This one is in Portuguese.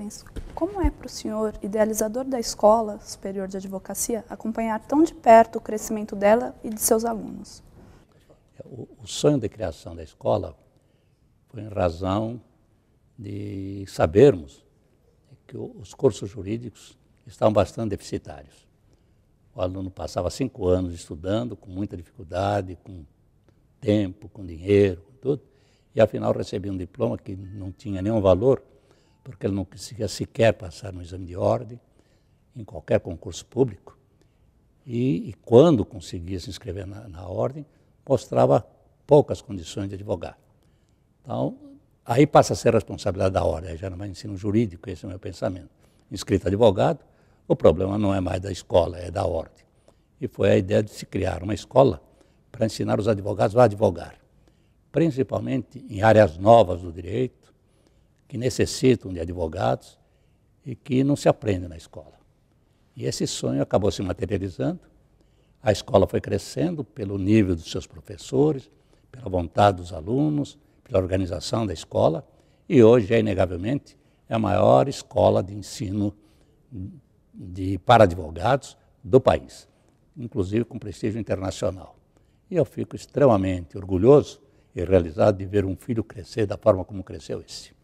Rubens, como é para o senhor, idealizador da Escola Superior de Advocacia, acompanhar tão de perto o crescimento dela e de seus alunos? O, o sonho de criação da escola foi em razão de sabermos que os cursos jurídicos estavam bastante deficitários. O aluno passava cinco anos estudando com muita dificuldade, com tempo, com dinheiro, com tudo, e afinal recebia um diploma que não tinha nenhum valor porque ele não conseguia sequer passar no exame de ordem, em qualquer concurso público. E, e quando conseguia se inscrever na, na ordem, mostrava poucas condições de advogar. Então, aí passa a ser a responsabilidade da ordem, já não é ensino jurídico, esse é o meu pensamento. Inscrito advogado, o problema não é mais da escola, é da ordem. E foi a ideia de se criar uma escola para ensinar os advogados a advogar, principalmente em áreas novas do direito, que necessitam de advogados e que não se aprende na escola. E esse sonho acabou se materializando. A escola foi crescendo pelo nível dos seus professores, pela vontade dos alunos, pela organização da escola, e hoje é inegavelmente a maior escola de ensino de, para advogados do país, inclusive com prestígio internacional. E eu fico extremamente orgulhoso e realizado de ver um filho crescer da forma como cresceu esse.